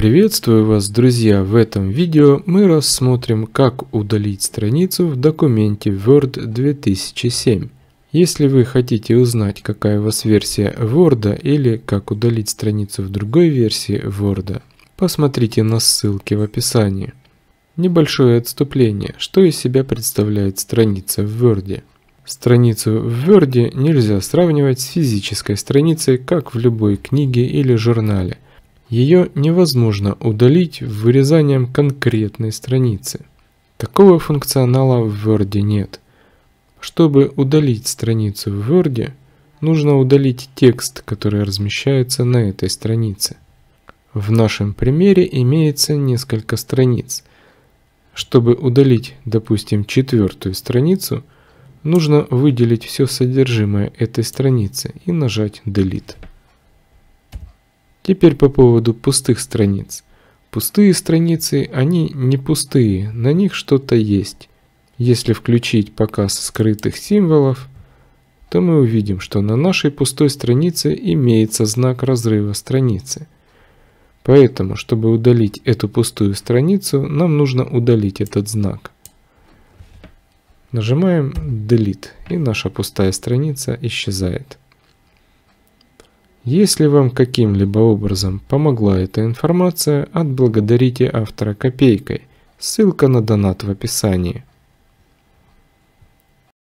Приветствую вас, друзья! В этом видео мы рассмотрим, как удалить страницу в документе Word 2007. Если вы хотите узнать, какая у вас версия Word или как удалить страницу в другой версии Word, посмотрите на ссылки в описании. Небольшое отступление, что из себя представляет страница в Word. Страницу в Word нельзя сравнивать с физической страницей, как в любой книге или журнале – ее невозможно удалить вырезанием конкретной страницы. Такого функционала в Word нет. Чтобы удалить страницу в Word, нужно удалить текст, который размещается на этой странице. В нашем примере имеется несколько страниц. Чтобы удалить, допустим, четвертую страницу, нужно выделить все содержимое этой страницы и нажать «Delete». Теперь по поводу пустых страниц. Пустые страницы, они не пустые, на них что-то есть. Если включить показ скрытых символов, то мы увидим, что на нашей пустой странице имеется знак разрыва страницы. Поэтому, чтобы удалить эту пустую страницу, нам нужно удалить этот знак. Нажимаем Delete, и наша пустая страница исчезает. Если вам каким-либо образом помогла эта информация, отблагодарите автора копейкой. Ссылка на донат в описании.